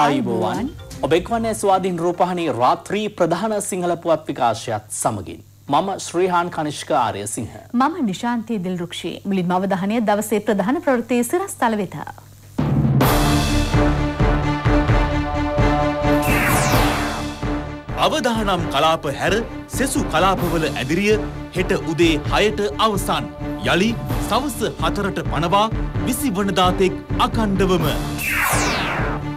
ආයුබෝවන් ඔබෙක්වන්නේ ස්වාධීන් රූපහණී රාත්‍රී ප්‍රධාන සිංහල පුවත් විකාශයත් සමගින්. මම ශ්‍රීහාන් කනිෂ්ක ආරය සිංහ. මම නිශාන්තය දිල්රුක්ෂී මුලින් අවධානය දවසේ ප්‍රධාන ප්‍රවෘතිය සිරස් තල වෙත. අවදානම් කලාප හැර සෙසු කලාපවල ඇදිරිය හෙට උදේ හයට අවසන්. යළි සවස හතරට පනවා විසි වනදාතෙක් අකණ්ඩවම.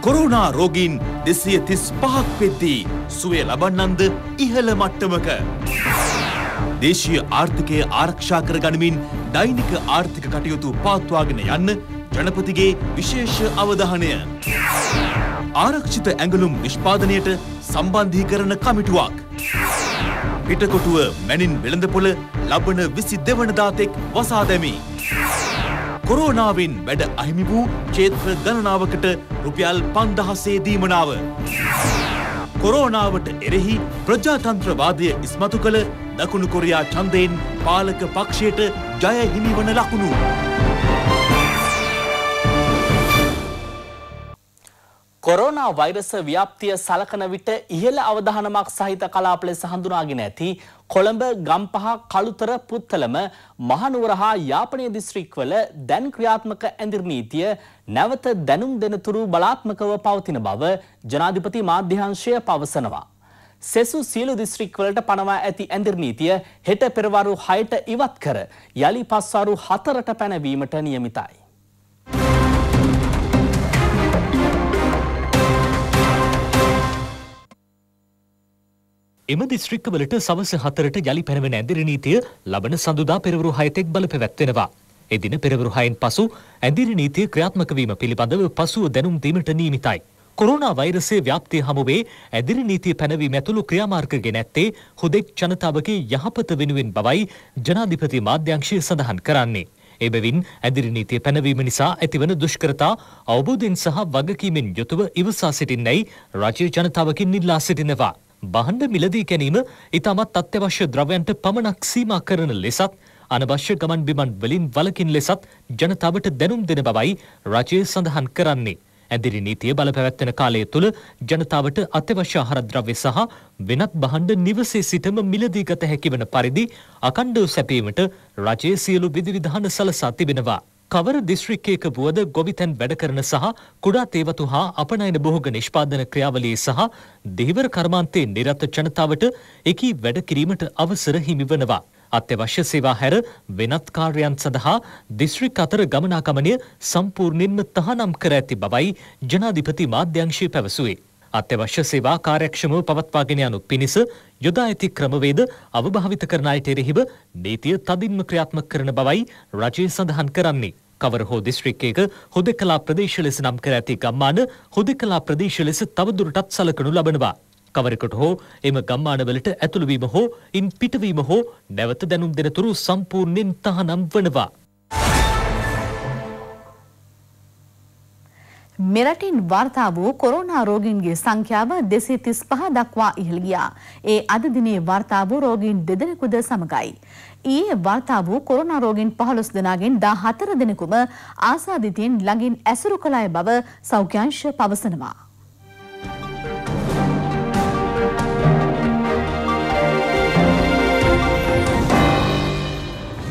කොරුණා රෝගීන් දෙසිය තිස් පහක් පෙද්දී සුවය ලබන්නන්ද ඉහළ මට්ටමක. දේශීය ආර්ථිකය ආරක්ෂා කර ගනිමින් දෛනික ආර්ථික කටයුතු පාත්වාගෙන යන්න ජනපතිගේ විශේෂ අවධානය. ආරක්ෂිත ඇඟලුම් නිෂ්පාදනයට සම්බන්ධීකරන කමිටුවක්. පිටකොටුව මැනින් වෙළඳපොළ ලබන විසි දෙවනදාතෙක් වසා දැමී. කොරෝනාවෙන් වැඩ අහිමි වූ ක්ෂේත්‍ර ගණනාවකට රුපියල් පන්දහසේ දීමනාව. කොරෝනාවට එරෙහි ප්‍රජාතන්ත්‍රවාදය ඉස්මතු කළ දකුණු කොරයා චන්දයෙන් පාලක පක්ෂයට ජයහිමිවන ලකුණු. කොරෝනා වෛරස ව්‍යාප්තිය සලකන විට ඉහළ අවධානමක් සහිත කලාප ලෙස හඳුනාගෙන ඇති කොළඹ ගම්පහ කළුතර පුත්තලම මහනුවර හා යාපනය දිස්ත්‍රික්වල දැන් ක්‍රියාත්මක ඇඳිර් නීතිය නැවත දැනුම් දෙනතුරු බලාත්මකව පවතින බව ජනාධිපති මාධ්‍යංශය පවසනවා. සෙසු සියලු දිස්ත්‍රික්වලට පනවා ඇති ඇඳිර් නීතිය හෙට පෙරවරු හයට ඉවත් කර යළි පස්වරු හතරට පැනවීමට නියමිතයි. එම දිස්ත්‍රික්කවලට සවස හතරට යළි පැනවෙන ඇඳිරි නීතිය ලබන සඳුදා පෙරවරු හයතෙක් බල පැවැත්වෙනවා. එදින පෙරවරු හයෙන් පසු ඇඳිරි නීතිය ක්‍රියාත්මක වීම පිළිබඳව පසුව දැනුම් දීමට නියමිතයි. කොරෝනා වෛරසයේ ව්‍යාප්තිය හමුවේ ඇදිරි නීතිය පැනවීම ඇතුළු ක්‍රියාමාර්ග ගෙන ඇත්තේ හුදෙක් ජනතාවගේ යහපත වෙනුවෙන් බවයි ජනාධිපති මාධ්‍යංශය සඳහන් කරන්නේ. එබැවින් ඇදිරි නීතිය පැනවීම නිසා ඇතිවන දුෂ්කරතා අවබෝධයෙන් සහ වගකීමෙන් යුතුව ඉවසා සිටින්නයි රජය ජනතාවකින් ඉල්ලා සිටිනවා. බහන්ඩ මිලදී ගැනීම ඉතාමත් අත්‍යවශ්‍ය ද්‍රවයන්ට පමණක් සීමා කරන ලෙසත් අනවශ්‍ය ගමන් බිමන් වලින් වලකින් ලෙසත් ජනතාවට දැනුම් දෙන බවයි රජය සඳහන් කරන්නේ. ඇදිරි නීතිය බලපැවැත්වෙන කාලය තුළ ජනතාවට අත්‍යවශ්‍ය ආහාරද්‍රව්‍ය සහ වෙනත් බහණ්ඩ නිවසේ සිටම මිලදී ගත හැකිවන පරිදි අකණ්ඩව සැපීමට රජයේ සියලු විධිවිධාන සලසා තිබෙනවා. කවර දිස්ත්‍රික්කයක වුවද ගොවිතැන් වැඩකරන සහ කුඩා තේවතු හා අපනයන බොහෝග නිෂ්පාදන ක්‍රියාවලියේ සහ දෙහිවර කර්මාන්තයේ නිරත ජනතාවට එකී වැඩ කිරීමට අවසර හිමිවනවා. අත්‍යවශ්‍ය සේවා හැර වෙනත් කාර්යයන් සඳහා දිස්ත්‍රික් අතර ගමනාකමනය සම්පූර්ණයෙන්ම තහනම් කර ඇති බවයි ජනාධිපති මාධ්‍යංශය පැවසුවේ. අත්‍යවශ්‍ය සේවා කාර්යක්ෂමව පවත්වාගෙන යනු පිණිස යොදා ඇති ක්‍රමවේද අවභාවිත කරන අයට එරෙහිව නීතිය තදින්ම ක්‍රියාත්මක කරන බවයි රජය සඳහන් කරන්නේ. කවර හෝ දිස්ත්‍රික්කයක හොදකලා ප්‍රදේශ ලෙස නම් කර ඇති ගම්මාන හොදකලා ප්‍රදේශ ලෙස තවදුරටත් සලකනු ලබනවා. කවරෙකුට හෝ එම ගම්මානවලට ඇතුළුවීම හෝ ඉන් පිටවීම හෝ නැවත දැනුම් දෙනතුරු සම්පූර්ණයෙන් තහනම් වනවා. මෙරටින් වාර්තා වූ කොරෝනා රෝගීන්ගේ සංඛ්‍යාව 235 දක්වා ඉහළ ගියා. ඒ අද දිනේ වාර්තා වූ රෝගීන් දෙදෙනෙකුද සමගයි. ඊයේ වාර්තා වූ කොරෝනා රෝගීන් 15 දෙනාගෙන් 14 දෙනෙකුම ආසාදිතයෙන් ළඟින් ඇසුරු කළ අය බව සෞඛ්‍යාංශ පවසනවා.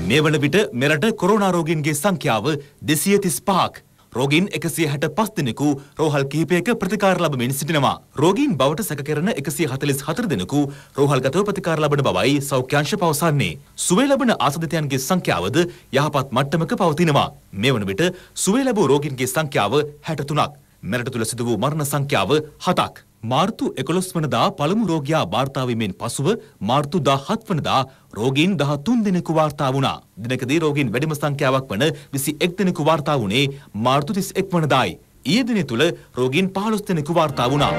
මේ වන විට මෙරට කොරෝනා රෝගීන්ගේ සංඛ්‍යාව 235ක් රෝගීන් එකසිය හැට පස් දෙනෙකු රෝහල් කිහිපයක ප්‍රතිකාර ලබමින් සිටිනවා. රෝගීන් බවට සැකකරන එකසිය හතලිස් හතර දෙනෙකු රෝහල්ගතව ප්‍රතිකාර ලබන බවයි සෞඛ්‍යංශ පවසන්නේ. සුවේ ලබන ආසදිතයන්ගේ සංඛ්‍යාවද යහපත් මට්ටමක පවතිනවා. මේ වන විට සුවේ ලැබූ රෝගීන්ගේ සංඛ්‍යාව හැට තුනක්. මෙරට තුළ සිදු වූ මරණ සංඛ්‍යාව හතක්. මාර්තු 11 වනදා පළමු රෝගියා වාර්තා වීමෙන් පසුව මාර්තු 17 වනදා රෝගීන් 13 දෙනෙකු වාර්තා වුණා. දිනකදී රෝගීන් වැඩිම සංඛ්‍යාවක් වන 21 දෙනෙකු වාර්තා වුණේ මාර්තු 31 වනදායි. ඊයේ දිනේ තුල රෝගීන් 15 දෙනෙකු වාර්තා වුණා.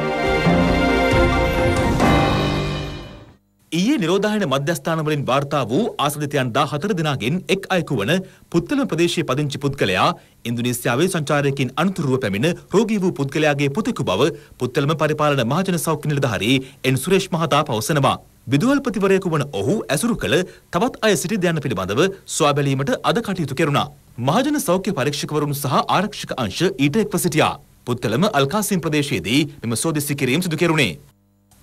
ඊයේ නිරෝධායන මධ්‍යස්ථාන වලින් වාර්තා වූ ආශ්‍රිතයන් 14 දෙනාගෙන් එක් අයෙකු වන පුත්තලම ප්‍රදේශයේ පදිංචි පුද්ගලයා ඉන්දුනීසියාවේ සංචාරයකින් අනතුරුව පැමිණ රෝගී වූ පුද්ගලයාගේ පුතෙකු බව පුත්තලම පරිපාලන මහජන සෞඛ්‍ය නිලධාරී එන් සුරේෂ් මහතා පවසනවා. විදුහල්පතිවරයෙකු වන ඔහු ඇසුරු කළ තවත් අය සිටි දයන පිළිබඳව ස්වාබැලීමට අද කටයුතු කෙරුණා. මහජන සෞඛ්‍ය පරීක්ෂකවරුන් සහ ආරක්ෂක අංශ ඊට එක්ව සිටියා. පුත්තලම අල්කාසිම් ප්‍රදේශයේදී මෙම සෝදිසි කිරීම සිදු කෙරුණේ.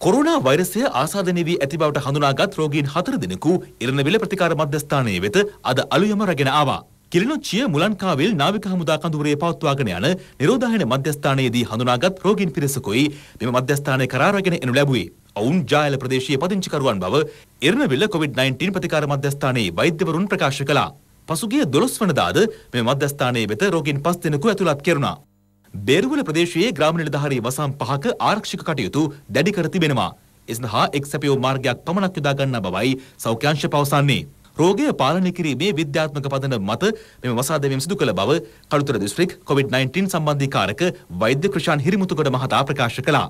කොරුණා වෛරසය ආසාදනය වී ඇති බවට හඳුනාගත් රෝගීන් හතර දෙනෙකු ඉරණවිල ප්‍රතිකාර මධ්‍යස්ථානයේ වෙත අද අලුයම රැගෙන ආවා. කිලිනොච්චිය මුලන්කාවිල් නාවික හමුදා කඳුරේ පවත්වාගෙන යන නිරෝධායන මධ්‍යස්ථානයේදී හඳුනාගත් රෝගීන් පිරිසකුයි මෙම මධ්‍යස්ථානය කරා රැගෙන එනු ලැබුවේ. ඔවුන් ජායල ප්‍රදේශීය පදිංචිකරුවන් බව ඉරණවිල කොවිඩ්-19 ප්‍රතිකාර මධ්‍යස්ථානයේ වෛද්‍යවරුන් ප්‍රකාශ කළා. පසුගිය 12 වනදාද මෙම මධ්‍යස්ථානයේ වෙත රෝගීන් 5 දෙනෙකු ඇතුළත් කෙරුණා. බේරුවල ප්‍රදේශයේ ග්‍රාම නිලධාරී වසම් පහක ආරක්ෂක කටයුතු දැඩි කර තිබෙනවා. ඒ සඳහා එක් සැපයෝ මාර්ගයක් පමණක් යොදා ගන්නා බවයි සෞඛ්‍යංශ පවසන්නේ. රෝගය පාලනය කිරීමේ විද්‍යාත්මක පදනම මත මෙම වසා දැමීම සිදු කළ බව කළුතර දිස්ත්‍රික් COVID-19 සම්බන්ධී කාරක වෛද්‍ය ක්‍රිෂාන් හිරිමුතුගොඩ මහතා ප්‍රකාශ කළා.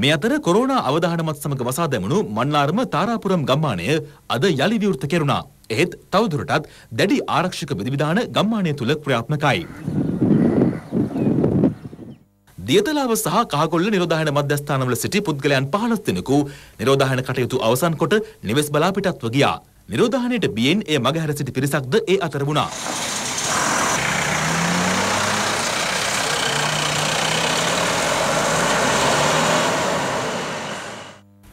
මේ අතර කොරෝනා අවධානමත් සමග වසා දැමුණු මන්නාරම තාරාපුරම් ගම්මානය අද යළි විවෘත කෙරුණා. එහෙත් තවදුරටත් දැඩි ආරක්ෂක විධිවිධාන ගම්මානය තුළ ක්‍රියාත්මකයි. දියතලාව සහ කහකොල්ල නිරෝධායන මධ්‍යස්ථානවල සිටි පුද්ගලයන් 15 දෙනෙකු නිරෝධායන කටයුතු අවසන් කොට නිවෙස් බලාපිටත්ව ගියා. නිරෝධායනයට බියෙන් එය මගහැර සිටි පිරිසක්ද ඒ අතර වුණා.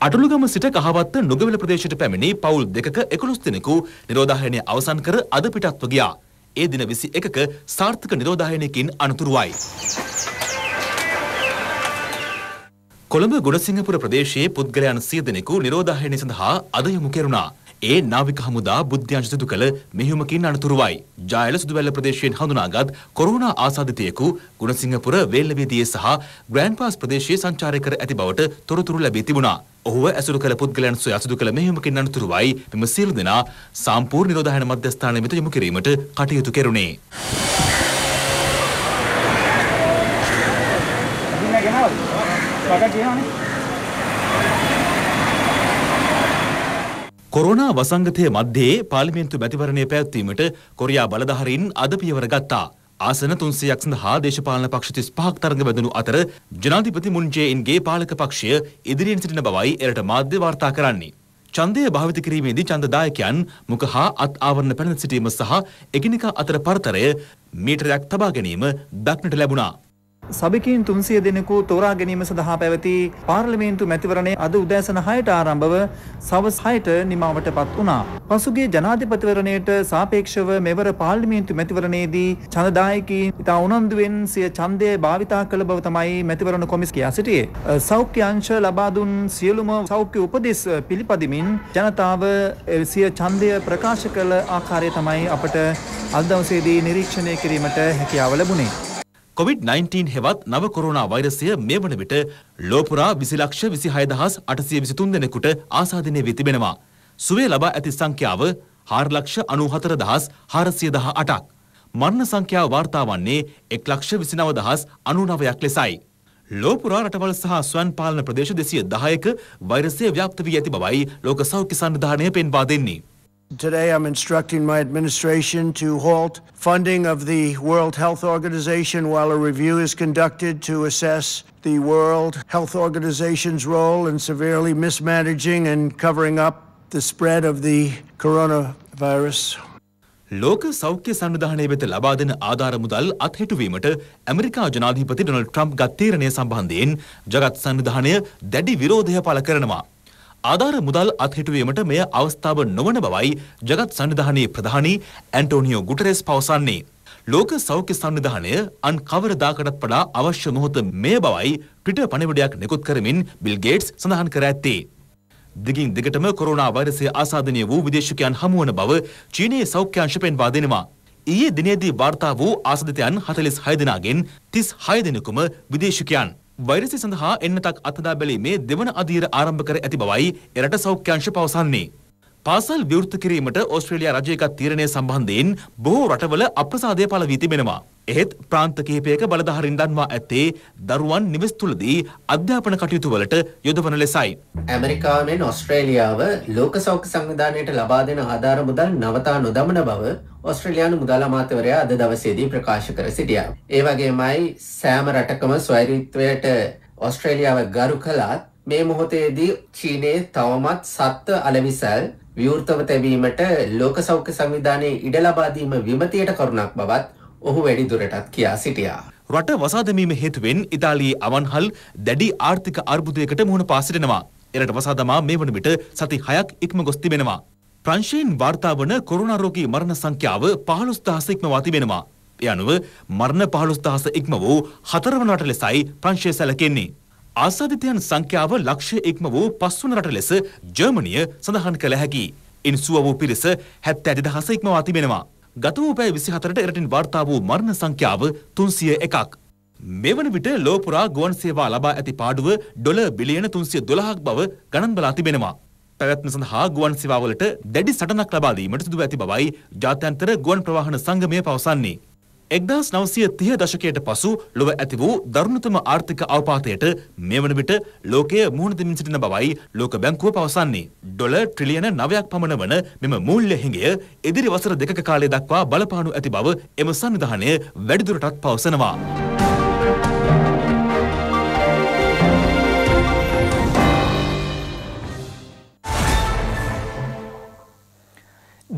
අටළුගම සිට කහවත්ත නුගවල ප්‍රදේශයට පැමිණි පවුල් දෙකක එකොළොස් දෙනෙකු නිරෝධායනය අවසන් කර අද පිටත්ව ගියා. ඒ දින 21ක සාර්ථක නිරෝධායනයකින් අනතුරුවයි. කොළඹ ගුණසිංහපුර ප්‍රදේශයේ පුද්ගලයන් සිය දෙනෙකු නිරෝධායනය සඳහා අද යොමු කෙරුණා. ඒ නාවික හමුදා බුද්ධ්‍යංශ සිදු කළ මෙහෙයුමකින් අනතුරුවයි. ජායල සුදුවැල්ල ප්‍රදේශයෙන් හඳුනාගත් කොරෝනා ආසාදිතයෙකු ගුණසිංහපුර වේල්ලවේදියේ සහ ග්‍රෑන්ඩ් පාස් ප්‍රදේශයේ සංචාරය කර ඇති බවට තොරතුරු ලැබී තිබුණා. ඔහුව ඇසුරු කළ පුද්ගලයන් සොය ඇසුරු කළ මෙහෙයුමකින් අනතුරුවයි මෙම සියලු දෙනා සම්පූර්ණ නිරෝධායන මධ්‍යස්ථානය වෙත යොමු කිරීමට කටයුතු කෙරුණේ. බඩ කියනවනේ. කොරෝනා වසංගතය මැද්දේ පාර්ලිමේන්තු මැතිවරණය පැවැත්වීමට කොරියා බලධාරීන් අද පියවර ගත්තා. ආසන තුන්සියක් සඳහා දේශපාලන පක්ෂ තිස් පහක් තරඟ බැඳුණු අතර ජනාධිපති මුන්ජේයින්ගේ පාලක පක්ෂය ඉදිරියෙන් සිටින බවයි එරට මාධ්‍ය වාර්තා කරන්නේ. ඡන්දය භාවිත කිරීමේදී ඡන්දදායකයන් මුඛ හා අත් ආවරණ පැන සිටීම සහ එකිනෙකා අතර පරතරය මීටරයක් තබා ගැනීම දක්නට ලැබුණා. සභිකීන් තුන්සිය දෙනෙකු තෝරා ගැනීම සඳහා පැවති පාර්ලිමේන්තු මැතිවරණය අද උදෑසන හයට ආරම්භව සවස් හයට නිමාවට පත් වුණා. පසුගේ ජනාධිපතිවරණයට සාපේක්ෂව මෙවර පාර්ලිමේන්තු මැතිවරණයේදී ඡන්දදායකීන් ඉතා උනන්දුවෙන් සිය ඡන්දය භාවිතා කළ බව තමයි මැතිවරණ කොමිස් කියා සිටියේ. සෞඛ්‍ය අංශ ලබා දුන් සියලුම සෞඛ්‍ය උපදෙස් පිළිපදිමින් ජනතාව සිය ඡන්දය ප්‍රකාශ කළ ආකාරය තමයි අපට අදවසේදී නිරීක්ෂණය කිරීමට හැකියාව ලැබුණේ. කොවිD-19 හෙවත් නව කොරෝනා වෛරසය මේ වන විට ලෝපුරා විසි ලක්ෂ විසි හයදහස් අටසිය විසිතුන් දෙනෙකුට ආසාධනය වී තිබෙනවා. සුවේ ලබා ඇති සංඛ්‍යාව හාරලක්ෂ අනූහතර දහස් හාරසිය දහ අටක්. මරණ සංඛ්‍යාව වාර්තා වන්නේ එක් ලක්ෂ විසිනව දහස් අනුනවයක් ලෙසයි. ලෝපුරා රටවල් සහ ස්වන් පාලන ප්‍රදේශ දෙසිය දහයක වෛරසය ව්‍යාප්ත වී ඇති බවයි ලෝක සෞඛ්‍ය සන්ධානය පෙන්වා දෙන්නේ. Today, I'm instructing my administration to halt funding of the World Health Organization while a review is conducted to assess the World Health Organization's role in severely mismanaging and covering up the spread of the coronavirus. ලෝක සෞඛ්‍ය සන්ධානය වෙත ලබා දෙන ආධාර මුදල් අත්හිටුවීමට America ජනාධිපති Donald Trump ගත් තීරණය සම්බන්ධයෙන් ජගත් සන්ධානය දැඩි විරෝධය පළ කරනවා. ආධාර මුදල් අත්හිටුවීමට මෙය අවස්ථාව නොවන බවයි ජගත් සන්නිධානයේ ප්‍රධානී ඇන්ටෝනියෝ ගුටරෙස් පවසන්නේ. ලෝක සෞඛ්‍ය සංවිධානය අන් කවරදාකටත් වඩා අවශ්‍ය මොහොත මේ බවයි ට්විටර් පණිවිඩයක් නිකුත් කරමින් බිල් ගේට්ස් සඳහන් කර ඇත්තේ. දිගින් දිගටම කොරෝනා වෛරසය ආසාදනය වූ විදේශිකයන් හමුවන බව චීනයේ සෞඛ්‍යංශ පෙන්වා දෙනවා. ඊයේ දිනේදී වාර්තා වූ ආසදිතයන් 46 දෙනාගෙන් 36 දෙනෙකුම විදේශිකයන්. වෛරසය සඳහා එන්නතක් අත්හදා බැලීමේ දෙවන අධීර ආරම්භ කර ඇති බවයි එරට සෞඛ්‍යංශ පවසන්නේ. පාසල් විවෘත කිරීමට ඕස්ට්‍රේලියා රජය එකත් තීරණය සම්බන්ධයෙන් බොහෝ රටවල අප්‍රසාදය පළ වී තිබෙනවා. එහෙත් ප්‍රාන්ත කිහිපයක බලධාරීන් දන්වා ඇත්තේ දරුවන් නිවෙස් තුලදී අධ්‍යාපන කටයුතු වලට යොදවන ලෙසයි. ඇමරිකාවෙන් ඔස්ට්‍රේලියාව ලෝක සෞඛ්‍ය සංවිධානයට ලබා දෙන ආධාර මුදල් නවතා නොදමන බව ඔස්ට්‍රලයානු මුදල අමාත්‍යවරයා අද දවසේදී ප්‍රකාශ කර සිටියා. ඒ වගේමයි සෑම රටකම ස්වෛරීත්වයට ඔස්ට්‍රේලියාව ගරු කළත් මේ මොහොතේදී චීනයේ තවමත් සත්ව අලවිසල් විවෘතව තැබීමට ලෝක සෞඛ්‍ය සංවිධානයේ ඉඩ ලබා දීම විමතියට කරුණක් බවත් ඔහු වැඩිදුරටත් කියා සිටියා. රට වසාදමීම හේතුවෙන් ඉතාලයේ අවන්හල් දැඩි ආර්ථික අර්බුදයකට මුහුණ පාසිටෙනවා. එරට වසාදමා මේ වන විට සති හයක් ඉක්ම ගොස් තිබෙනවා. ප්‍රංශයෙන් වාර්තාාවන කොරුණරෝගී මරණ සංඛ්‍යාව පහළුස්දහස ඉක්මවා තිබෙනවා. එ අනුව මරණ පහළුස්දහස ඉක්ම වූ හතරවනට ලෙසයි ප්‍රංශය සැලකෙන්නේ. ආසාධිතයන් සංඛ්‍යාව ලක්ෂය ඉක්ම වූ පස්වනරට ලෙස ජර්මනිය සඳහන් කළ හැකි. ඉන්සුව වූ පිරිස හැත්ත ඇඩිදහස ඉක්මවා තිබෙනවා. ගත වූ පැය 24ට එරටින් වාර්තා වූ මරණ සංඛ්‍යාව 301ක්. මෙවන විට ලෝ පුරා ගුවන් සේවා ලබා ඇති පාඩුව ඩොලර් බිලියන 312ක් බව ගණන් බලා තිබෙනවා. පැවැත්ම සඳහා ගුවන් සේවාවලට දැඩි සටනක් ලබා දීමට සිදුව ඇති බවයි ජාත්‍යන්තර ගුවන් ප්‍රවාහන සංගමය පවසන්නේ. එක්දස් නවසය තිය දශකයට පසු ලොව ඇති වූ දරුණුතම ආර්ථික අවපාතයට මේ වන විට ලෝකය මුහුණදමින් සිටින බවයි ලෝක බැංකුව පවසන්නේ. ඩොල ට්‍රිලියන නවයක් පමණ වන මෙම මූල්‍ය හිඟය ඉදිරි වසර දෙක කාලය දක්වා බලපානු ඇති බව එම සන්නිධානය වැඩිදුරටත් පවසනවා.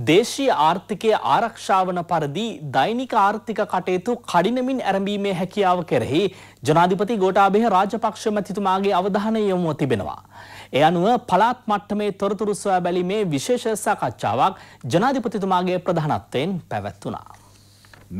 දේශීය ආර්ථිකයේ ආරක්ෂාවන පරිදි දෛනික ආර්ථික කටයුතු කඩිනමින් ඇරඹීමේ හැකියාව කෙරෙහි ජනාධිපති ගෝඨාභය රාජපක්ෂ මැතිතුමාගේ අවධානය යොමුව තිබෙනවා. ඒ අනුව පළාත් මට්ටමේ තොරතුරු සොයා බැලීමේ විශේෂ සාකච්ඡාවක් ජනාධිපතිතුමාගේ ප්‍රධානත්වයෙන් පැවැත්වුණා.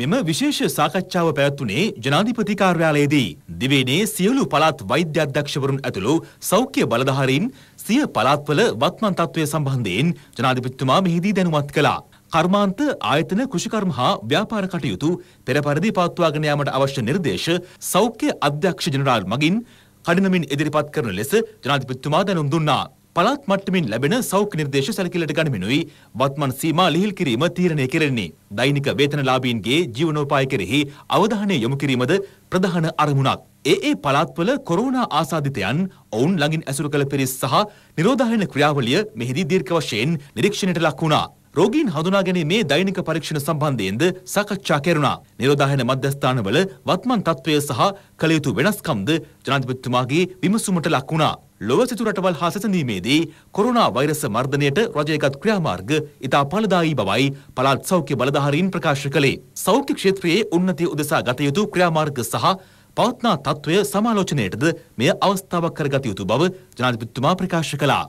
මෙම විශේෂ සාකච්ඡාව පැවැත්වුණේ ජනාධිපති කාර්යාලයේදී දිවයිනේ සියලු පළාත් වෛද්‍ය අධ්‍යක්ෂවරුන් ඇතුළු සෞඛ්‍ය බලධාරීන් සිය පළාත්වල වත්මන් තත්ත්වය සම්බන්ධයෙන් ජනාධිපතිතුමා මෙහිදී දැනුවත් කළා. කර්මාන්ත ආයතන කෘෂිකර්ම හා ව්‍යාපාර කටයුතු පෙර පරිදි පවත්වාගෙන යාමට අවශ්‍ය නිර්දේශ සෞඛ්‍ය අධ්‍යක්ෂ ජනරාල් මගින් කඩිනමින් ඉදිරිපත් කරන ලෙස ජනාධිපතිතුමා දැනුම් දුන්නා. පළාත් මට්ටමින් ලැබෙන සෞඛ්‍ය නිර්දේශ සැලකිල්ලට ගනිමිනුයි වත්මන් සීමා ලිහිල් කිරීම තීරණය කෙරෙන්නේ. දෛනික වේතනලාභීන්ගේ ජීවනෝපාය කෙරෙහි අවධානය යොමු කිරීමද ප්‍රධාන අරමුණක්. ඒ ඒ පළාත්වල කොරෝනා ආසාධිතයන් ඔවුන් ළඟින් ඇසුරු කළ පිරිස් සහ නිරෝධායන ක්‍රියාවලිය මෙහිදී දීර්ඝ වශයෙන් නිරීක්ෂණයට ලක් වුණා. රෝගීන් හඳුනාගැනීමේ දෛනික පරීක්ෂණ සම්බන්ධයෙන්ද සාකච්ඡා කෙරුණා. නිරෝධායන මධ්‍යස්ථානවල වත්මන් තත්ත්වය සහ කළ යුතු වෙනස්කම්ද ජනාධිපතිතුමාගේ විමසුමට ලක් වුණා. ලොව සිතු රටවල් හා සැසඳීමේදී කොරෝනා වෛරස මර්ධනයට රජයගත් ක්‍රියාමාර්ග ඉතා ඵලදායී බවයි පළාත් සෞඛ්‍ය බලධාරීන් ප්‍රකාශ කළේ. සෞඛ්‍ය ක්ෂේත්‍රයේ උන්නතිය උදෙසා ගත යුතු ක්‍රියාමාර්ග සහ පවත්නා තත්ත්වය සමාලෝචනයටද මෙය අවස්ථාවක් කරගත යුතු බව ජනාධිපතිතුමා ප්‍රකාශ කළා.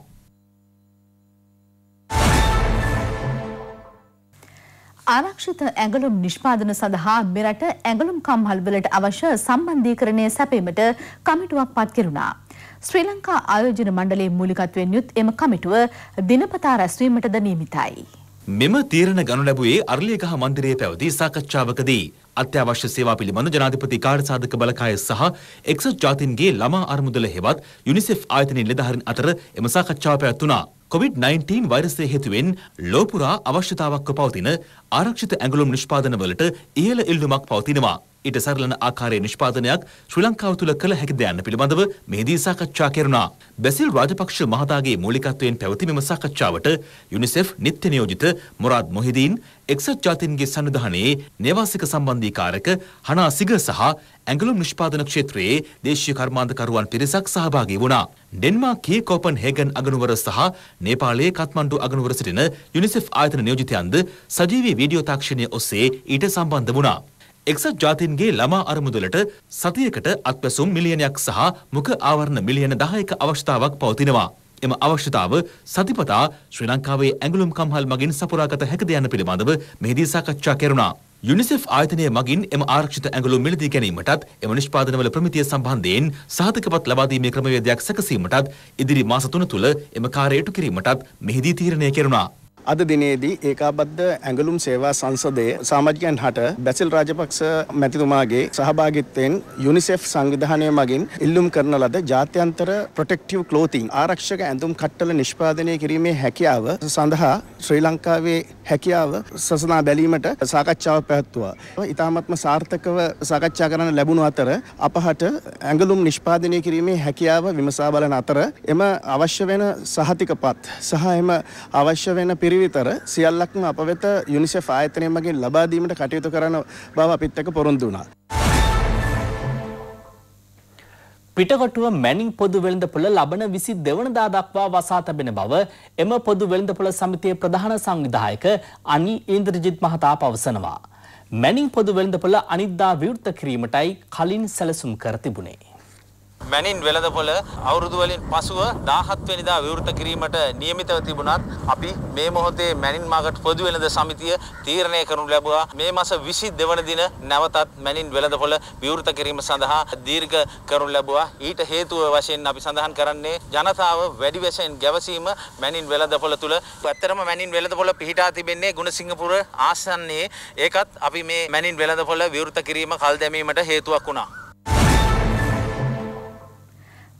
ආරක්ෂිත ඇඟලුම් නිෂ්පාදන සඳහා මෙරට ඇඟලුම් කම්හල්වලට අවශ්‍ය සම්බන්ධීකරණය සැපීමට කමිටුවක් පත් කෙරුණා. ශ්‍රී ලංකා ආයෝජන මණ්ඩලයේ මූලිකත්වයෙන් යුත් එම කමිටුව දිනපතා රැස්වීමටද නියමිතයි. මෙම තීරණ ගනු ලැබුවේ අරලියගහ මන්දිරයේ පැවති සාකච්ඡාවකදී අත්‍යවශ්‍ය සේවා පිළිබඳ ජනාධිපති කාර්යසාධක බලකාය සහ එක්සත් ජාතීන්ගේ ළමා අරමුදල හෙවත් යුනිසෙෆ් ආයතනයේ නිලධාරීන් අතර එම සාකච්ඡාව පැවැත්ුණා. COVID-19 වෛරසය හේතුවෙන් ලෝපුරා අවශ්‍යතාවක්ව පවතින ආරක්ෂිත ඇඟලුම් නිෂ්පාදනවලට ඉහළ ඉල්ලුමක් පවතිනවා. ඊට සරලන ආකාරයේ නිෂ්පාදනයක් ශ්‍රී ලංකාව තුළ කළ හැකිද යන්න පිළිබඳව මෙහිදී සාකච්ඡා කෙරුණා. බැසිල් රාජපක්ෂ මහතාගේ මූලිකත්වයෙන් පැවති මෙම සාකච්ඡාවට යුනිසෙෆ් නිත්‍ය නියෝජිත මොරාද් මොහිදීන් එක්සත් ජාතීන්ගේ සංවිධානයේ නේවාසික සම්බන්ධීකාරක හනා සිග සහ ඇඟලුම් නිෂ්පාදන ක්ෂේත්‍රයේ දේශීය කර්මාන්තකරුවන් පිරිසක් සහභාගී වුණා. ඩෙන්මාර්කයේ කොපන්හේගන් අගනුවර සහ නේපාලයේ කත්මණ්ඩු අගනුවර සිටින යුනිසෙෆ් ආයතන නියෝජිතයන්ද සජීවී වීඩියෝ තාක්ෂණය ඔස්සේ ඊට සම්බන්ධ වුණා. එක්සත් ජාතීන්ගේ ළමා අරමුදලට සතියකට අත්පැසුම් මිලියනයක් සහ මුඛ ආවරණ මිලියන 10ක අවශ්‍යතාවක් පවතිනවා. එම අවශ්‍යතාව සතිපතා ශ්‍රී ලංකාවේ ඇඟලුම් කම්හල් මගින් සපුරාගත හැකද යන පිළිබඳව මෙහිදී සාකච්ඡා කෙරුණා. යුනිසෙෆ් ආයතනය මගින් එම ආරක්ෂිත ඇඟලුම් මිලදී ගැනීමටත් එම නිෂ්පාදනවල ප්‍රමිතිය සම්බන්ධයෙන් සාධකපත් ලබාදීමේ ක්‍රමවේදයක් සැකසීමටත් ඉදිරි මාස තුන තුළ එම කාර්යයට කිරීමටත් මෙහිදී තීරණය කෙරුණා. අද දිනේදී ඒකාබද්ධ ඇඟලුම් සේවා සංසදයේ සමාජිකයන් හට බැසිල් රාජපක්ෂ මැතිතුමාගේ සහභාගිත්වයෙන් යුනිසෙෆ් සංවිධානය මගින් ඉල්ලුම් කරන ලද ජාත්‍යන්තර ප්‍රොටෙක්ටිව් ක්ලෝතින් ආරක්ෂක ඇඳුම් කට්ටල නිෂ්පාදනය කිරීමේ හැකියාව සඳහා ශ්‍රී ලංකාවේ හැකියාව සසනා බැලීමට සාකච්ඡාව පැවැත්වුවා. ඉතාමත්ම සාර්ථකව සාකච්ඡා කරන්න ලැබුණු අතර අපහට ඇඟලුම් නිෂ්පාදනය කිරීමේ හැකියාව විමසා බලන අතර එම අවශ්‍ය වෙන සහතිකපත් සහ එම අවශ්‍ය වෙන පිරි පිරිවිතර සියල්ලක්ම අප වෙත යුනිසෙෆ් ආයතනය මගින් ලබා දීමට කටයුතු කරන බව අපිත් එක්ක පොරොන්දු වුණා. පිටකොටුව මැනිින් පොදු වෙළඳපොළ ලබන විසි දෙවනදා දක්වා වසා තැබෙන බව එම පොදු වෙළඳපොළ සමිතිය ප්‍රධාන සංවිධායක අනි ඉන්ද්‍රජිත් මහතා පවසනවා. මැනිින් පොදු වෙළඳපොළ අනිද්දා විවෘත කිරීමටයි කලින් සැලසුම් කර තිබුණේ. මැනින් වෙළඳපොළ අවුරුදු වලින් පසුව 17 වෙනිදා විවෘත කිරීමට නියමිතව තිබුණත් අපි මේ මොහොතේ මැනින් මාගට් පොදු වෙළඳ සමිතිය තීරණය කරනු ලැබුවා මේ මාස 22 වන දින නැවතත් මැනින් වෙළඳපොළ විවෘත කිරීම සඳහා දීර්ඝ කරනු ලැබුවා ඊට හේතුව වශයෙන් අපි සඳහන් කරන්නේ ජනතාව වැඩි වශයෙන් ගැවසීම මැනින් වෙළඳපොළ තුල ඇත්තරම මැනින් වෙළඳපොළ පිහිටා තිබෙන්නේ ගුණසිංහපුර ආසන්නයේ ඒකත් අපි මේ මැනින් වෙළඳපොළ විවෘත කිරීම කල් දැමීමට හේතුවක් වුණා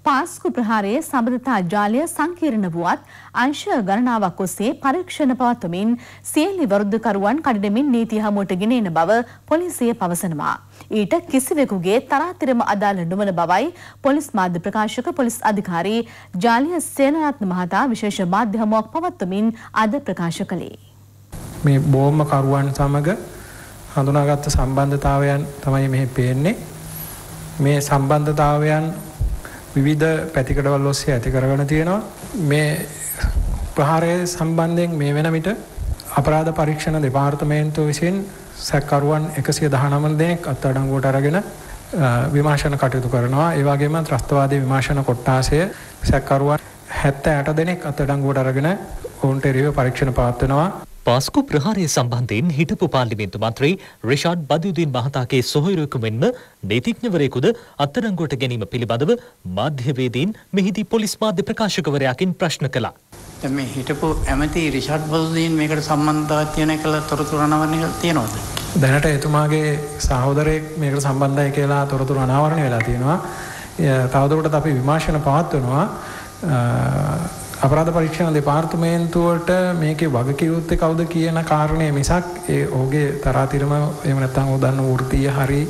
පාස්කු ප්‍රහාරයේ සබඳතා ජාලය සංකීර්ණ වුවත් අංශ ගණනාවක් ඔස්සේ පරීක්ෂණ පවත්වමින් සියලි වරුද්දකරුවන් කඩිනමින් නීති හමුවට ගෙන එන බව පොලිසිය පවසනවා. ඊට කිසිවෙකුගේ තරාතිරම අදාළ නොවන බවයි පොලිස් මාධ්‍ය ප්‍රකාශක පොලිස් අධිකාරී ජාලිය සේනරත්න මහතා විශේෂ මාධ්‍ය හමුවක් පවත්වමින් අද ප්‍රකාශ කළේ. මේ බෝම්ම කරුවන් සමග හඳුනාගත්ත සම්බන්ධතාවයන් තමයි මෙහි පේන්නේ. මේ සම්බන්ධතාවයන් විවිධ පැතිකඩවල් ඔස්සේ ඇති කරගෙන තියෙනවා. මේ ප්‍රහාරය සම්බන්ධයෙන් මේ වෙන විට අපරාධ පරීක්ෂණ දෙපාර්තමේන්තුව විසින් සැකකරුවන් 119 දෙනෙක් අත්අඩංගුවට අරගෙන විමර්ශන කටයුතු කරනවා. ඒ වගේම ත්‍රස්තවාදී විමර්ශන කොට්ටාසය සැකකරුවන් 78 දෙනෙක් අත්අඩංගුවට අරගෙන ඔවුන්ට එරෙහිව පරීක්ෂණ පවත්වනවා. පාස්කු ප්‍රහාරය සම්බන්ධයෙන් හිටපු පාර්ලිමේන්තු මන්ත්‍රී රිෂාඩ් බදියුදීන් මහතාගේ සොහොයුරකු මෙන්ම නීතිඥවරයෙකුද අත්තරංගුවට ගැනීම පිළිබඳව මාධ්‍යවේදීන් මෙහිදී පොලිස් මාධ්‍ය ප්‍රකාශකවරයාකින් ප්‍රශ්න කළා. මේ හිටපු ඇමති රිෂාඩ් බදියුදීන් මේකට සම්බන්ධතාවක් තියෙන කියලා තොරතුරු අනාවරණය තියෙනවද? දැනට එතුමාගේ සහෝදරයෙක් මේකට සම්බන්ධයි කියලා තොරතුරු අනාවරණය වෙලා තියෙනවා. තවදුරටත් අපි විමර්ශන පවත්වනවා. අපරාධ පරීක්ෂණ දෙපාර්තමේන්තුවට මේකේ වගකියුත්තේ කවුද කියන කාරණය මිසක් ඒ ඔහුගේ තරාතිරම එහෙම නැත්නම් ඔහු දන්න වෘත්තීය හරි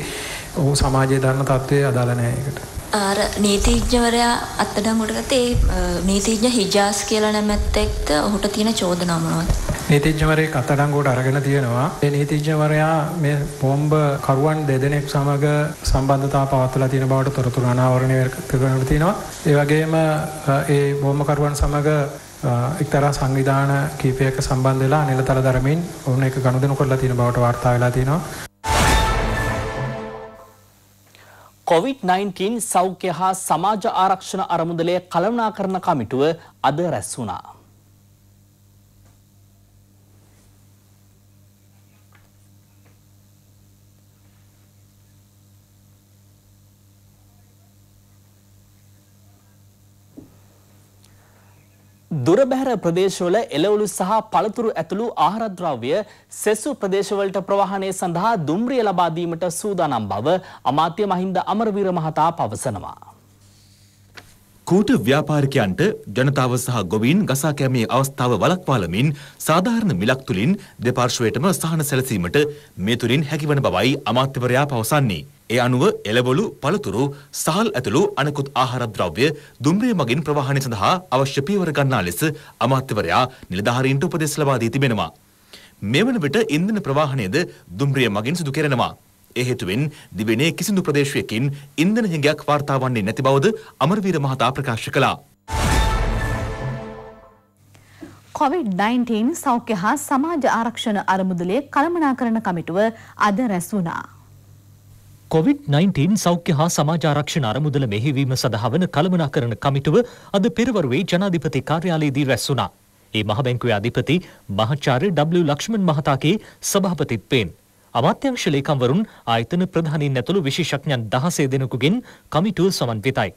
ඔහු සමාජයේ දන්න තත්ත්වයේ අදාළ නැහැ ඒකට. අර නීතිඥවරයා අත්අඩංගුවට ගත්තේ නීතිඥ හිජාස් කියලා නැමැත්තෙක්ට ඔහුට තියෙන චෝදනා මොනවද? නීතිජ්‍යවරයෙක් අත්අඩංගුවට අරගෙන තියෙනවා. ඒ නීතිජ්‍යවරයා මේ පොම්බ කරුවන් දෙදෙනෙක් සමග සම්බන්ධතා පවත්වලා තියෙන බවට තොරතුරු අනාවරණය කරලා තියෙනවා. ඒ වගේම ඒ බොම්බ කරුවන් සමග එක්තරා සංවිධාන කීපයක සම්බන්ධ වෙලා නිලතර දරමින් ඔවුන් එක ගනුදෙනු කරලා තියෙන බවට වාර්තා වෙලා තියෙනවා. COVID-19 සෞඛ්‍ය හා සමාජ ආරක්ෂණ අරමුදලේ කළමනාකරණ කමිටුව අද රැස් වුණා. දුරබැහැර ප්‍රදේශවල එළවලු සහ පළතුරු ඇතුළු ආහාරද්‍රව්‍ය සෙසු ප්‍රදේශවලට ප්‍රවාහනය සඳහා දුම්රිය ලබා දීමට සූදානම් බව අමාත්‍ය මහින්ද අමරවීර මහතා පවසනවා. කූට ව්‍යාපාරිකයන්ට ජනතාව සහ ගොවීන් ගසා කැමේ අවස්ථාව වළක්වාලමින් සාධාරණ මිලක් තුලින් දෙපාර්ශ්වයටම සහන සැලසීමට මේ තුලින් හැකිවන බවයි අමාත්‍යවරයා පවසන්නේ. ඒ අනුව එළවලු පළතුරු සහල් ඇතුළු අනෙකුත් ආහාරද්‍රව්‍ය දුම්රිය මගින් ප්‍රවාහනය සඳහා අවශ්‍ය පියවර ගන්නා ලෙස අමාත්‍යවරයා නිලධාරීන්ට උපදෙස් ලබා දී තිබෙනවා. මෙවන විට ඉන්ධන ප්‍රවාහනයද දුම්රිය මගින් සිදු කෙරෙනවා. ඒ හේතුවෙන් දිවෙනේ කිසිදු ප්‍රදේශයකින් ඉන්ධන හිඟයක් වාර්තා වන්නේ නැති බවද අමරවීර මහතා ප්‍රකාශ කළා. COVID-19 සෞඛ්‍ය හා සමාජ ආරක්ෂණ අරමුදලේ කළමනාකරණ කමිටුව අද රැස් වුණා. කොවිD-19 සෞඛ්‍ය හා සමාජ ආරක්ෂණ අරමුදල මෙහෙවීම සඳහා වන කළමනාකරණ කමිටුව අද පෙරවරුවේ ජනාධිපති කාර්යාලයේදී රැස් වුණා. ඒ මහ බැංකුවේ අධිපති මහාචාර්ය W ලක්ෂ්මන් මහතාගේ සභාපතිත්වයෙන් අමාත්‍යංශ ලේකම්වරුන් ආයතන ප්‍රධානීන් ඇතුළු විශේෂඥයන් 16 දෙනෙකුගෙන් කමිටුව සමන්විතයි.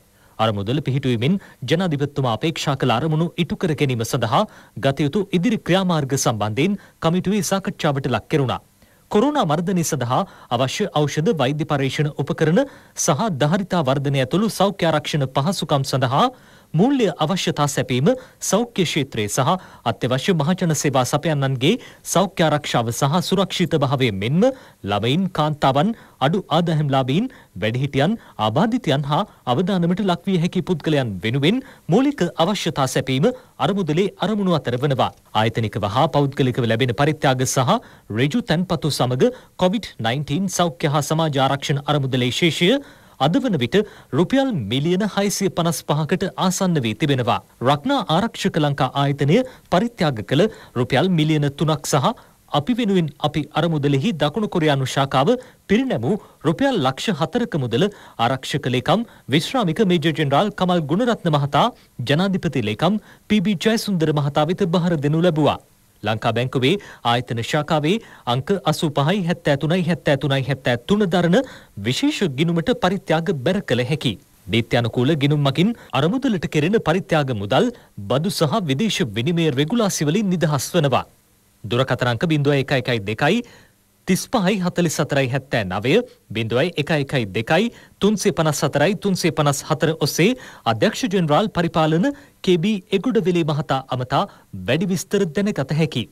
අරමුදල පිහිටුවීමෙන් ජනාධිපතිතුමා අපේක්ෂා කළ අරමුණු ඉටු කර ගැනීම සඳහා ගත යුතු ඉදිරි ක්‍රියාමාර්ග සම්බන්ධයෙන් කමිටුවේ සාකච්ඡාවට ලක් කෙරුණා. කොරුණා මර්ධනය සඳහා අවශ්‍ය ඖෂධ වෛද්‍ය පර්යේෂණ උපකරණ සහ දහරිතා වර්ධනය ඇතුළු සෞඛ්‍ය ආරක්ෂණ පහසුකම් සඳහා මූල්‍ය අවශ්‍යතා සැපීම සෞඛ්‍ය ක්ෂේත්‍රයේ සහ අත්‍යවශ්‍ය මහජන සේවා සපයන්නන්ගේ සෞඛ්‍ය ආරක්ෂාව සහ සුරක්ෂිත භාවය මෙන්ම ළමයින් කාන්තාවන් අඩු ආදායම්ලාභීන් වැඩිහිටියන් ආබාධිතයන් හා අවදානමට ලක්විය හැකි පුද්ගලයන් වෙනුවෙන් මූලික අවශ්‍යතා සැපීම අරමුදලේ අරමුණු අතර වනවා. ආයතනිකව හා පෞද්ගලිකව ලැබෙන පරිත්‍යාග සහ රෙජු තැන්පතු සමග කොවිඩ්-19 සෞඛ්‍ය හා සමාජ ආරක්ෂණ අරමුදලේ ශේෂය අද වන විට රුපියල් මිලියන 655කට ආසන්න වී තිබෙනවා. රක්නා ආරක්ෂක ලංකා ආයතනය පරිත්‍යාග කළ රුපියල් මිලියන 3ක් සහ අපි වෙනුවෙන් අපි අරමුදලෙහි දකුණු කොරියානු ශාකාව පිරිනැමූ රුපියල් ලක්ෂ හතරක මුදල ආරක්ෂක ලේකම් විශ්‍රාමික මේජර් ජෙනරාල් කමල් ගුණරත්න මහතා ජනාධිපති ලේකම් පීබී ජයසුන්දර මහතා වෙත බහර දෙනු ලැබුවා. ලංකා බැංකුවේ ආයතන ශාකාවේ අංක 85යි 73යි 73යි 73 දරන විශේෂ ගිණුමට පරිත්‍යාග බැර කළ හැකි. නීත්‍යානුකූල ගිණුම්මකින් අරමුදලට කෙරෙන පරිත්‍යාග මුදල් බදු සහ විදේශ විනිමය රෙගුලාසි වලින් නිදහස් වනවා. දුරකථන අංක 0112 තිස්පහයි හතලි සතරයි හැත්තෑ නවය බිඳුවයි එක එකයි දෙකයි තුන්සේ පනස් සතරයි තුන්සේ පනස් හතර ඔස්සේ අධ්‍යක්ෂ ජෙනරාල් පරිපාලන කෙබී එගුඩවෙලේ මහතා අමතා වැඩි විස්තර දැන ගත හැකි.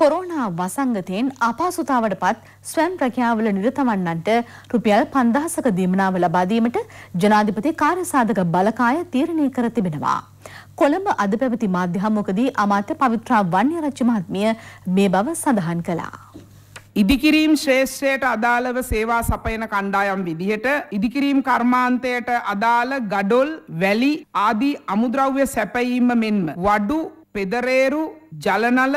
කොරෝනා වසංගතයෙන් අපාසුතාවට පත් ස්වයම් ප්‍රඥාවල නිරතවන්නන්ට රුපියල් පන්දහසක දීමනාව ලබාදීමට ජනාධිපති කාර්යසාධක බලකාය තීරණය කර තිබෙනවා. කොළඹ අද පැවති මාධ්‍ය හමුවකදී අමාත්‍ය පවිත්‍රා වන්‍යරච්ච මහත්මිය මේ බව සඳහන් කළා. ඉදිකිරීම් ශ්‍රේෂ්ඨයට අදාළව සේවා සපයන කණ්ඩායම් විදිහට ඉදිකිරීම් කර්මාන්තයට අදාළ ගඩොල් වැලි ආදී අමුද්‍රව්‍ය සැපයීම මෙන්ම වඩු පෙදරේරු ජලනල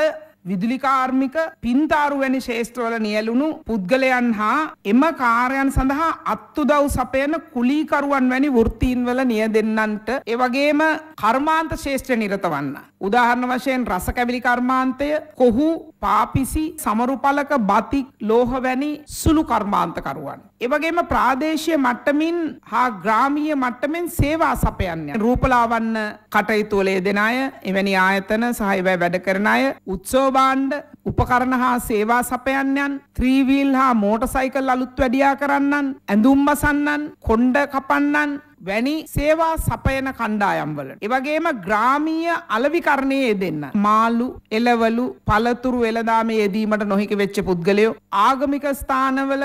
විදුලි කාර්මික පින්තාරු වැනි ශේෂ්ත්‍රවල නියැලුණු පුද්ගලයන් හා එම කාර්යයන් සඳහා අත්උදව් සපයන කුලීකරුවන් වැනි වෘත්තීන්වල නියදෙන්නන්ට ඒ වගේම කර්මාන්ත ශේෂ්ත්‍ර නිරත වන්න. උදාහරණ වශයෙන් රස කැවිලි කර්මාන්තය, කොහු, පාපිසි, සමරුපලක, බතික්, ලෝහ වැනි සුළු කර්මාන්තකරුවන් එවගේම ප්‍රාදේශීය මට්ටමින් හා ග්‍රාමීය මට්ටමින් සේවා සපයන්නේ. රූපලාවන්‍ය කටයුතු වල යෙදෙන අය, එවැනි ආයතන සහ ඒවා වැඩ කරන අය, උත්සව භාණ්ඩ, උපකරණ හා සේවා සපයන්නයන්, ත්‍රී වීල් හා මෝටරසයිකල් අලුත් වැඩියා කරන්නන්, ඇඳුම් බසන්නන්, කොණ්ඩ කපන්නන්, වැනි සේවා සපයන කණ්ඩායම්වලට. එවගේම ග්‍රාමීය අලවිකරණයේ යෙදෙන්න. මාළු, එළවලු, පළතුරු වෙළඳාමේ යෙදීමට නොහික වෙච්ච පුද්ගලයෝ ආගමික ස්ථානවල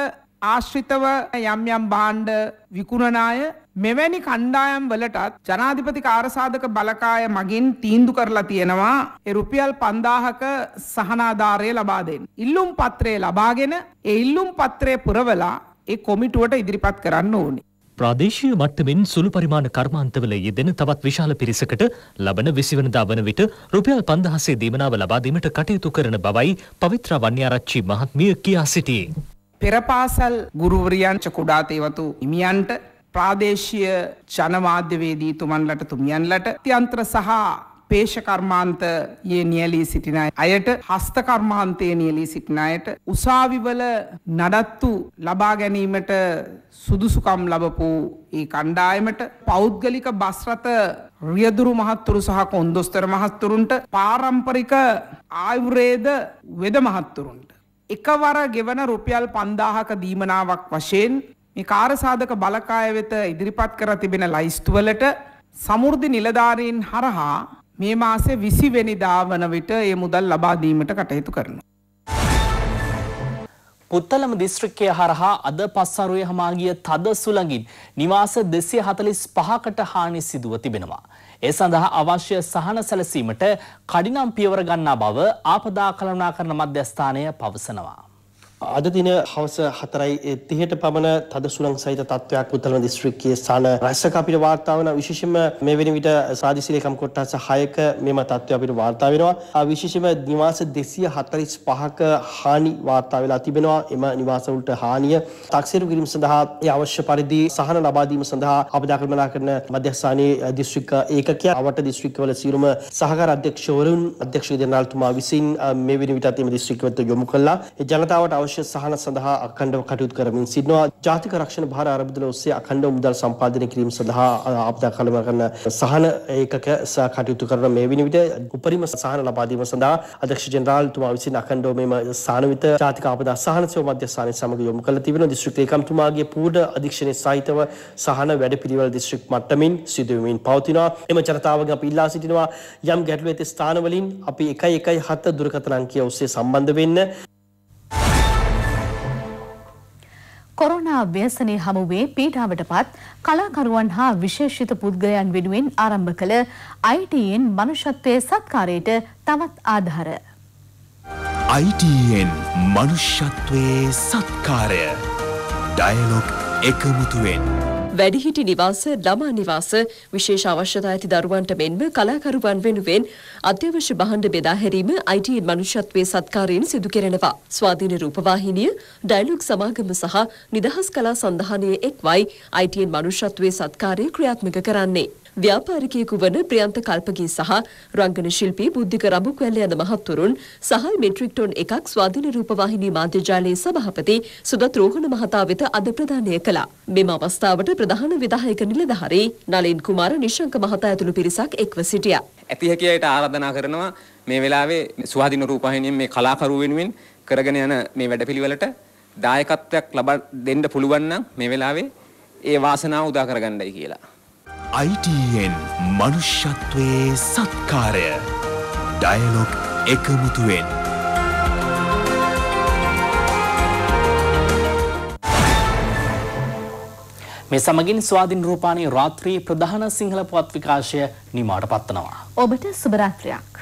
ආශ්‍රිතව යම් යම් භාණ්ඩ විකුණන අය මෙවැනි කණ්ඩායම් වලටත් ජනාධිපති කාර්සාධක බලකාය මගින් තීන්දු කරලා තියෙනවා ඒ රුපියල් 5000ක සහනාධාරය ලබා දෙන්න. ඉල්ලුම් පත්‍රය ලබාගෙන ඒ ඉල්ලුම් පත්‍රය පුරවලා ඒ කොමිටුවට ඉදිරිපත් කරන්න ඕනේ. ප්‍රාදේශීය මට්ටමින් සුළු පරිමාණ කර්මාන්තවල යෙදෙන තවත් විශාල පිරිසකට ලබන 20 වෙනිදා වන විට රුපියල් 5000 දීමනාව ලබා දීමට කටයුතු කරන බවයි පවිත්‍ර වන්‍යාරච්චි මහත්මිය කියා සිටියේ. පෙරපාසල් ගුරුවරියංච කුඩාතේවතු හිමියන්ට ප්‍රාදේශීය ජනමාධ්‍යවේදී තුමන්ලට තුමියන්ලට ත්‍යන්ත්‍ර සහ පේෂකර්මාන්තයේ නියලී සිටින අයට හස්තකර්මාන්තයේ නියලී සිටින අයට උසාවිවල නඩත්තු ලබා ගැනීමට සුදුසුකම් ලබපු ඒ කණ්ඩායමට පෞද්ගලික බස්රත රියදුරු මහත්තුරු සහ කොන්දොස්තර මහත්තුරුන්ට පාරම්පරික ආයුරේද වෙද මහත්තුරුන්ට එකවර ගෙවන රුපියල් 5000ක දීමනාවක් වශයෙන් මේ කාර්සාධක බලකාය වෙත ඉදිරිපත් කර තිබෙන ලයිස්තුවලට සමෘද්ධි නිලධාරීන් හරහා මේ මාසේ 20 වෙනිදා වන විට ඒ මුදල් ලබා දීමට කටයුතු කරනවා. පුත්තලම දිස්ත්‍රික්කය හරහා අද පස්සරුවේ හමාගිය තද සුළඟින් නිවාස 245කට හානි සිදුව තිබෙනවා. ඒ සඳහා අවශ්‍ය සහන සැලසීමට කඩිනම් පියවර ගන්නා බව ආපදා කළමනාකරණ මධ්‍යස්ථානය පවසනවා. අද දින හවස 4:30ට පමණ තද සුළං සහිත තත්වයක් උත්තර දිස්ත්‍රික්කයේ සාන රැසක අපිට වාර්තා වන විශේෂම මේ වෙන විට සාදිසි ලේකම් කොට්ටාස 6ක මෙම තත්ත්වය අපිට වාර්තා වෙනවා. විශේෂම නිවාස 245ක හානි වාර්තා වෙලා තිබෙනවා. එම නිවාස වලට හානිය තක්සේරු කිරීම සඳහා ඒ අවශ්‍ය පරිදි සහන ලබා දීම සඳහා අපදාකල්පනා කරන මධ්‍යස්ථානයේ දිස්ත්‍රික්ක ඒකකයේ අවට දිස්ත්‍රික්කවල සියලුම සහකාර අධ්‍යක්ෂවරුන් අධ්‍යක්ෂ ජනරාල්තුමා විසින් මේ වෙන විටත් එම දිස්ත්‍රික්කවලට යොමු කළා. ජනතාවට අවශ්‍ය අවශ්‍ය සහන සඳහා අඛණ්ඩව කටයුතු කරමින් සිටිනවා. ජාතික රක්ෂණ භාර ආරම්භදල ඔස්සේ අඛණ්ඩව මුදල් සම්පාදනය කිරීම සඳහා ආපදා කළමකරන සහන ඒකක කටයුතු කරන මේ වෙනි විට උපරිම සහන ලබා දීම සඳහා අධ්‍යක්ෂ ජෙනරාල්තුමා විසින් අඛණ්ඩව මෙම සානවිත ජාතික ආපදා සහන සේව මධ්‍යස්ථානයේ සමග යොමු කළ තිබෙනවා. දිස්ත්‍රික් ලේකම්තුමාගේ පූර්ණ අධීක්ෂණයේ සහිතව සහන වැඩපිළිවෙළ දිස්ත්‍රික් මට්ටමින් සිදුවමින් පවතිනවා. එම ජනතාවගෙන් අපි ඉල්ලා සිටිනවා යම් ගැටලු ඇති ස්ථානවලින් අපි 1 1 7 දුරකථන අංකය ඔස්සේ සම්බන්ධ වෙන්න භාවනා ව්‍යසනය හමුවේ පීඩාවට පත් කලාකරුවන් හා විශේෂිත පුද්ගලයන් වෙනුවෙන් ආරම්භ කළ ITN මනුෂ්‍යත්වයේ සත්කාරයට තවත් ආධාර. ITN මනුෂ්‍යත්වයේ සත්කාරය. ඩයලොග් එකමුතුවෙන්. වැඩිහිටි නිවාස, ළමා නිවාස, විශේෂ අවශ්‍යතා ඇති දරුවන්ට මෙන්ම කලාකරුවන් වෙනුවෙන් අත්‍යවශ්‍ය භාණ්ඩ බෙදා හැරීම අයිටීන් මනුෂ්‍යත්වයේ සත්කාරයෙන් සිදු කෙරෙනවා. ස්වාධීන රූපවාහිනිය, ඩයලොග් සමාගම සහ නිදහස් කලා සන්ධානය එක්වයි අයිටීන් මනුෂ්‍යත්වයේ සත්කාරය ක්‍රියාත්මක කරන්නේ. ව්‍යාපාරිකයෙකු වන ප්‍රියන්ත කල්පගේ සහ රංගන ශිල්පී බුද්ධික රඹුක්වැල්ල යන මහත්වරුන් සහ මෙට්‍රික් ටොන් එකක් ස්වාධීන රූපවාහිනී මාධ්‍ය ජාලයේ සභාපති සුගත් රෝහණ මහතා වෙත අද ප්‍රදානය කළා. මෙම අවස්ථාවට ප්‍රධාන විධායක නිලධාරී නලින් කුමාර නිශංක මහතා ඇතුළු පිරිසක් එක්ව සිටියා. ඇති හැකියට ආරාධනා කරනවා මේ වෙලාවේ සුවාධින රූපවාහිනියෙන් මේ කලාකරුවෝ වෙනුවෙන් කරගෙන යන මේ වැඩපිළිවෙලට දායකත්වයක් ලබා දෙන්න පුළුවන් නම් මේ වෙලාවේ ඒ වාසනාව උදා කරගන්නයි කියලා. අයිටන් මනුෂ්‍යත්වයේ සත්කාරය ඩයලොග් එකමුතුවෙන් මේ සමගින් ස්වාධීන් රූපානයේ රාත්‍රී ප්‍රධාන සිංහල පුවත් විකාශය නිමාට පත්වනවා. ඔබට සුබරාත්‍රයක්.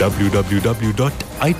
www.itnnews.lk